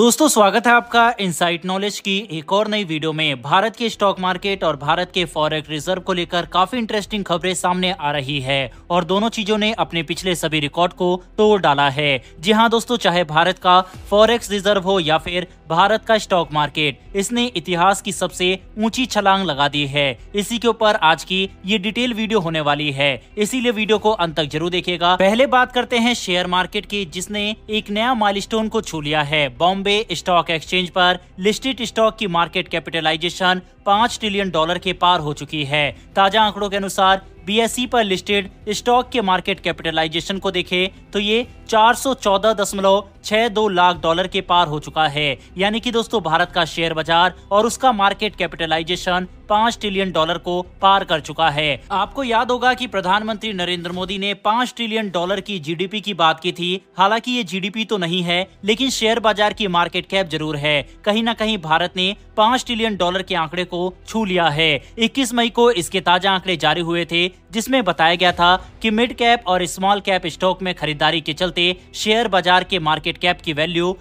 दोस्तों स्वागत है आपका इनसाइट नॉलेज की एक और नई वीडियो में भारत के स्टॉक मार्केट और भारत के फॉरेक्स रिजर्व को लेकर काफी इंटरेस्टिंग खबरें सामने आ रही है और दोनों चीजों ने अपने पिछले सभी रिकॉर्ड को तोड़ डाला है जी हाँ दोस्तों चाहे भारत का फॉरेक्स रिजर्व हो या फिर भारत का स्टॉक मार्केट इसने इतिहास की सबसे ऊंची छलांग लगा दी है इसी के ऊपर आज की ये डिटेल वीडियो होने वाली है इसीलिए वीडियो को अंत तक जरूर देखेगा पहले बात करते हैं शेयर मार्केट की जिसने एक नया माइल को छू लिया है बॉम्बे बॉम्बे स्टॉक एक्सचेंज पर लिस्टेड स्टॉक की मार्केट कैपिटलाइजेशन पाँच ट्रिलियन डॉलर के पार हो चुकी है ताजा आंकड़ों के अनुसार बीएसई e पर लिस्टेड स्टॉक के मार्केट कैपिटलाइजेशन को देखें तो ये 414.62 लाख डॉलर के पार हो चुका है यानी कि दोस्तों भारत का शेयर बाजार और उसका मार्केट कैपिटलाइजेशन पाँच ट्रिलियन डॉलर को पार कर चुका है आपको याद होगा कि प्रधानमंत्री नरेंद्र मोदी ने पाँच ट्रिलियन डॉलर की जीडीपी की बात की थी हालांकि ये जीडीपी तो नहीं है लेकिन शेयर बाजार की मार्केट कैप जरूर है कहीं न कहीं भारत ने पाँच ट्रिलियन डॉलर के आंकड़े को को छू लिया है 21 मई को इसके ताजा आंकड़े जारी हुए थे जिसमें बताया गया था कि मिड कैप और स्मॉल कैप स्टॉक में खरीदारी के चलते शेयर बाजार के मार्केट कैप की वैल्यू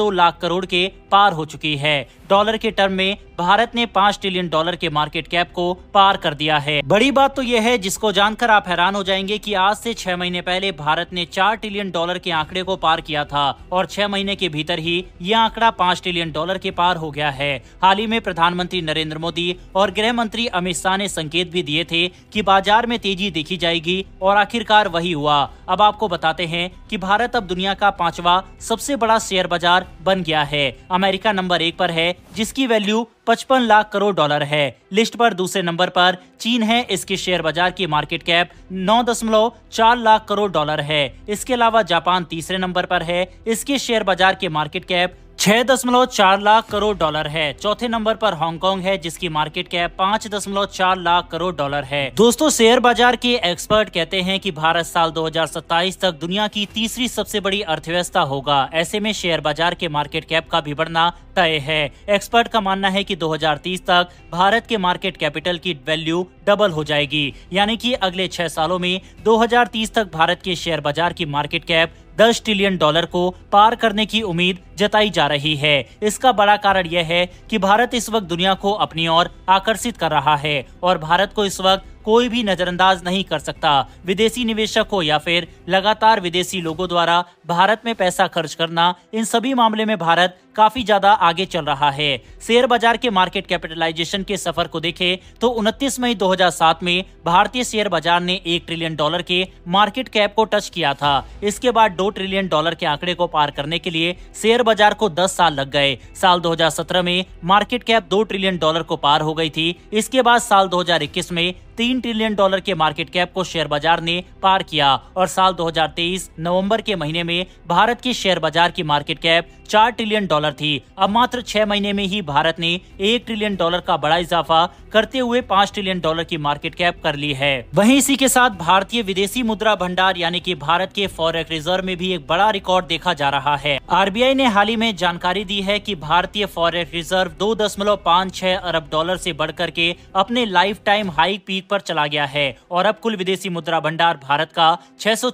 दो लाख करोड़ के पार हो चुकी है डॉलर के टर्म में भारत ने पाँच ट्रिलियन डॉलर के मार्केट कैप को पार कर दिया है बड़ी बात तो यह है जिसको जानकर आप हैरान हो जाएंगे कि आज से छह महीने पहले भारत ने चार ट्रिलियन डॉलर के आंकड़े को पार किया था और छह महीने के भीतर ही यह आंकड़ा पाँच ट्रिलियन डॉलर के पार हो गया है हाल ही में प्रधानमंत्री नरेंद्र मोदी और गृह मंत्री अमित शाह ने संकेत भी दिए थे कि बाजार में तेजी देखी जाएगी और आखिरकार वही हुआ अब आपको बताते हैं कि भारत अब दुनिया का पांचवा सबसे बड़ा शेयर बाजार बन गया है अमेरिका नंबर एक पर है जिसकी वैल्यू पचपन लाख करोड़ डॉलर है लिस्ट पर दूसरे नंबर पर चीन है इसके शेयर बाजार की मार्केट कैप नौ दशमलव चार लाख करोड़ डॉलर है इसके अलावा जापान तीसरे नंबर पर है इसके शेयर बाजार की मार्केट कैप छह दशमलव चार लाख करोड़ डॉलर है चौथे नंबर पर हांगकांग है जिसकी मार्केट कैप पाँच दशमलव चार लाख करोड़ डॉलर है दोस्तों शेयर बाजार के एक्सपर्ट कहते हैं कि भारत साल 2027 तक दुनिया की तीसरी सबसे बड़ी अर्थव्यवस्था होगा ऐसे में शेयर बाजार के मार्केट कैप का भी बढ़ना तय है एक्सपर्ट का मानना है कि 2030 तक भारत के मार्केट कैपिटल की वैल्यू डबल हो जाएगी यानी कि अगले छह सालों में 2030 तक भारत के शेयर बाजार की मार्केट कैप 10 ट्रिलियन डॉलर को पार करने की उम्मीद जताई जा रही है इसका बड़ा कारण यह है कि भारत इस वक्त दुनिया को अपनी ओर आकर्षित कर रहा है और भारत को इस वक्त कोई भी नजरअंदाज नहीं कर सकता विदेशी निवेशकों या फिर लगातार विदेशी लोगों द्वारा भारत में पैसा खर्च करना इन सभी मामले में भारत काफी ज्यादा आगे चल रहा है शेयर बाजार के मार्केट कैपिटलाइजेशन के सफर को देखें तो 29 मई 2007 में भारतीय शेयर बाजार ने एक ट्रिलियन डॉलर के मार्केट कैप को टच किया था इसके बाद दो ट्रिलियन डॉलर के आंकड़े को पार करने के लिए शेयर बाजार को दस साल लग गए साल दो में मार्केट कैप दो ट्रिलियन डॉलर को पार हो गई थी इसके बाद साल दो में तीन ट्रिलियन डॉलर के मार्केट कैप को शेयर बाजार ने पार किया और साल 2023 नवंबर के महीने में भारत के शेयर बाजार की मार्केट कैप चार ट्रिलियन डॉलर थी अब मात्र छह महीने में ही भारत ने एक ट्रिलियन डॉलर का बड़ा इजाफा करते हुए पाँच ट्रिलियन डॉलर की मार्केट कैप कर ली है वहीं इसी के साथ भारतीय विदेशी मुद्रा भंडार यानी कि भारत के फॉरेक्स रिजर्व में भी एक बड़ा रिकॉर्ड देखा जा रहा है आर ने हाल ही में जानकारी दी है की भारतीय फॉरेक्स रिजर्व दो दशमलव पाँच छह अरब डॉलर ऐसी बढ़ के अपने लाइफ टाइम हाई पीक आरोप चला गया है और अब कुल विदेशी मुद्रा भंडार भारत का छह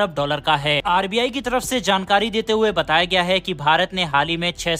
अरब डॉलर का है आर की तरफ ऐसी जानकारी देते देते हुए बताया गया है कि भारत ने हाल ही में छह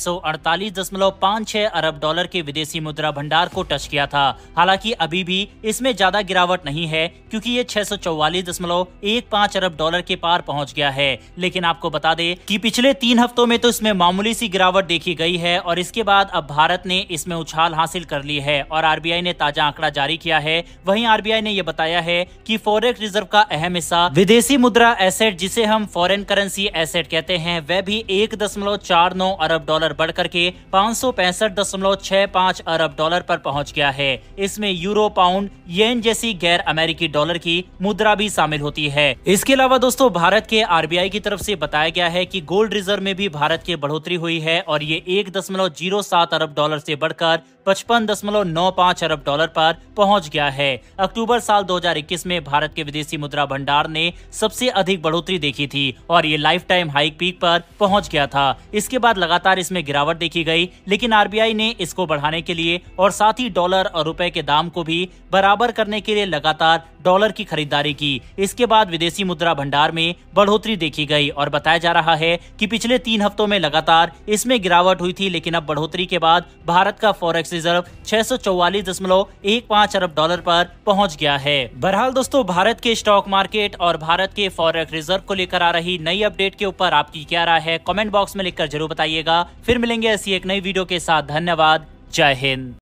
अरब डॉलर के विदेशी मुद्रा भंडार को टच किया था हालांकि अभी भी इसमें ज्यादा गिरावट नहीं है क्योंकि ये छह अरब डॉलर के पार पहुंच गया है लेकिन आपको बता दे कि पिछले तीन हफ्तों में तो इसमें मामूली सी गिरावट देखी गई है और इसके बाद अब भारत ने इसमें उछाल हासिल कर ली है और आर ने ताजा आंकड़ा जारी किया है वही आर ने यह बताया है की फॉरेक्स रिजर्व का अहम हिस्सा विदेशी मुद्रा एसेट जिसे हम फॉरेन करेंसी एसेट कहते हैं हैं वह भी एक दशमलव चार नौ अरब डॉलर बढ़कर के पाँच सौ पैंसठ दशमलव छह पाँच अरब डॉलर पर पहुंच गया है इसमें यूरो पाउंड येन जैसी गैर अमेरिकी डॉलर की मुद्रा भी शामिल होती है इसके अलावा दोस्तों भारत के आर की तरफ ऐसी बताया गया है की गोल्ड रिजर्व में भी भारत की बढ़ोतरी हुई है और ये एक दशमलव जीरो सात अरब डॉलर ऐसी बढ़कर पचपन दशमलव नौ पाँच अरब डॉलर पर पहुंच गया है अक्टूबर साल 2021 में भारत के विदेशी मुद्रा भंडार ने सबसे अधिक बढ़ोतरी देखी थी और ये लाइफ टाइम हाइक पीक पर पहुंच गया था इसके बाद लगातार इसमें गिरावट देखी गई लेकिन आरबीआई ने इसको बढ़ाने के लिए और साथ ही डॉलर और रुपए के दाम को भी बराबर करने के लिए लगातार डॉलर की खरीदारी की इसके बाद विदेशी मुद्रा भंडार में बढ़ोतरी देखी गई और बताया जा रहा है कि पिछले तीन हफ्तों में लगातार इसमें गिरावट हुई थी लेकिन अब बढ़ोतरी के बाद भारत का फॉरेक्स रिजर्व छह अरब डॉलर पर पहुंच गया है बहरहाल दोस्तों भारत के स्टॉक मार्केट और भारत के फॉरेक रिजर्व को लेकर आ रही नई अपडेट के ऊपर आपकी क्या राय है कॉमेंट बॉक्स में लिखकर जरूर बताइएगा फिर मिलेंगे ऐसी एक नई वीडियो के साथ धन्यवाद जय हिंद